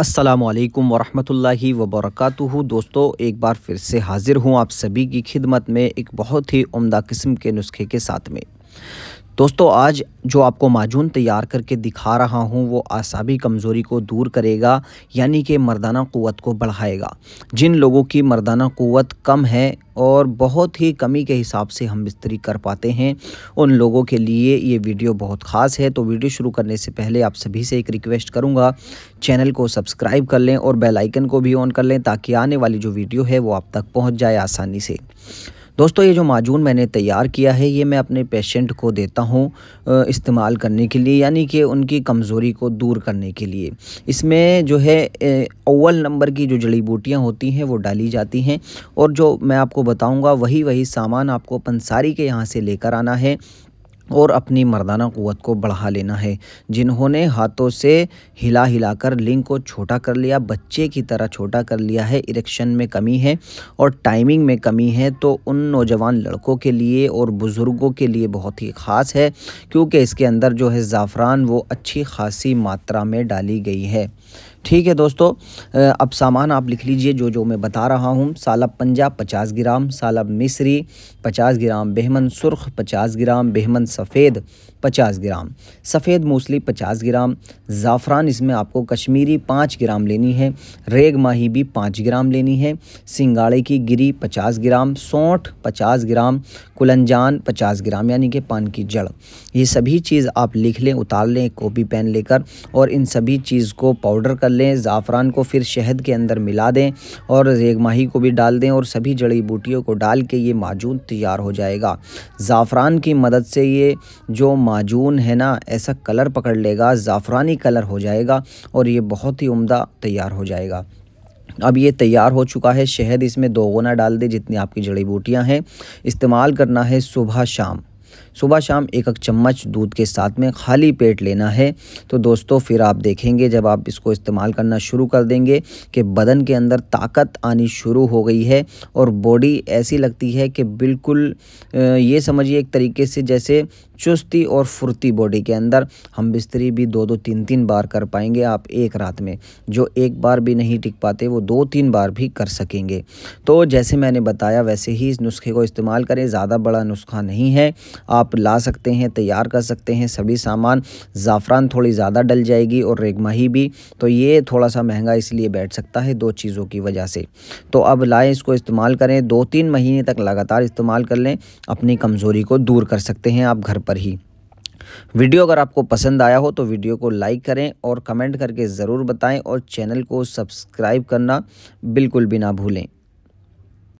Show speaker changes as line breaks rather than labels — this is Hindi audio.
असलकम वरहि वबरक दोस्तों एक बार फिर से हाज़िर हूँ आप सभी की खिदमत में एक बहुत ही उम्दा किस्म के नुस्खे के साथ में दोस्तों आज जो आपको माजून तैयार करके दिखा रहा हूँ वो आसाबी कमज़ोरी को दूर करेगा यानी कि मर्दाना क़वत को बढ़ाएगा जिन लोगों की मर्दाना क़वत कम है और बहुत ही कमी के हिसाब से हम बिस्तरी कर पाते हैं उन लोगों के लिए ये वीडियो बहुत ख़ास है तो वीडियो शुरू करने से पहले आप सभी से एक रिक्वेस्ट करूँगा चैनल को सब्सक्राइब कर लें और बेलाइकन को भी ऑन कर लें ताकि आने वाली जो वीडियो है वो आप तक पहुँच जाए आसानी से दोस्तों ये जो माजून मैंने तैयार किया है ये मैं अपने पेशेंट को देता हूँ इस्तेमाल करने के लिए यानी कि उनकी कमज़ोरी को दूर करने के लिए इसमें जो है अव्वल नंबर की जो जड़ी बूटियाँ होती हैं वो डाली जाती हैं और जो मैं आपको बताऊँगा वही वही सामान आपको पंसारी के यहाँ से लेकर आना है और अपनी मर्दाना क़वत को बढ़ा लेना है जिन्होंने हाथों से हिला हिलाकर लिंग को छोटा कर लिया बच्चे की तरह छोटा कर लिया है इरेक्शन में कमी है और टाइमिंग में कमी है तो उन नौजवान लड़कों के लिए और बुज़ुर्गों के लिए बहुत ही ख़ास है क्योंकि इसके अंदर जो है ज़ाफ़रान वो अच्छी खासी मात्रा में डाली गई है ठीक है दोस्तों अब सामान आप लिख लीजिए जो जो मैं बता रहा हूँ सालब पंजा पचास ग्राम सालब मिसरी पचास ग्राम बेहमन सुर्ख पचास ग्राम बेहमन सफ़ेद पचास ग्राम सफ़ेद मूसली पचास ग्राम ज़ाफ़रान इसमें आपको कश्मीरी पाँच ग्राम लेनी है रेग माही भी पाँच ग्राम लेनी है सिंगाड़े की गिरी पचास ग्राम सौंठ पचास ग्राम कुलंजान पचास ग्राम यानी कि पान की जड़ ये सभी चीज़ आप लिख लें उतार लें कॉपी पेन लेकर और इन सभी चीज़ को पाउडर कर तल लें ज़ाफ़रान को फिर शहद के अंदर मिला दें और रेग माही को भी डाल दें और सभी जड़ी बूटियों को डाल के ये माजून तैयार हो जाएगा ज़ाफ़रान की मदद से ये जो माजून है ना ऐसा कलर पकड़ लेगा ज़ाफ़रानी कलर हो जाएगा और ये बहुत ही उम्दा तैयार हो जाएगा अब ये तैयार हो चुका है शहद इसमें दो गुना डाल दें जितनी आपकी जड़ी बूटियाँ हैं इस्तेमाल करना है सुबह शाम सुबह शाम एक एक चम्मच दूध के साथ में खाली पेट लेना है तो दोस्तों फिर आप देखेंगे जब आप इसको इस्तेमाल करना शुरू कर देंगे कि बदन के अंदर ताकत आनी शुरू हो गई है और बॉडी ऐसी लगती है कि बिल्कुल ये समझिए एक तरीके से जैसे चुस्ती और फुर्ती बॉडी के अंदर हम बिस्तरी भी दो दो तीन तीन बार कर पाएंगे आप एक रात में जो एक बार भी नहीं टिक पाते वो दो तीन बार भी कर सकेंगे तो जैसे मैंने बताया वैसे ही इस नुस्खे को इस्तेमाल करें ज़्यादा बड़ा नुस्खा नहीं है आप आप ला सकते हैं तैयार कर सकते हैं सभी सामान ज़ाफ़रान थोड़ी ज़्यादा डल जाएगी और रेगमाही भी तो ये थोड़ा सा महंगा इसलिए बैठ सकता है दो चीज़ों की वजह से तो अब लाएँ इसको इस्तेमाल करें दो तीन महीने तक लगातार इस्तेमाल कर लें अपनी कमज़ोरी को दूर कर सकते हैं आप घर पर ही वीडियो अगर आपको पसंद आया हो तो वीडियो को लाइक करें और कमेंट करके ज़रूर बताएं और चैनल को सब्सक्राइब करना बिल्कुल भी ना भूलें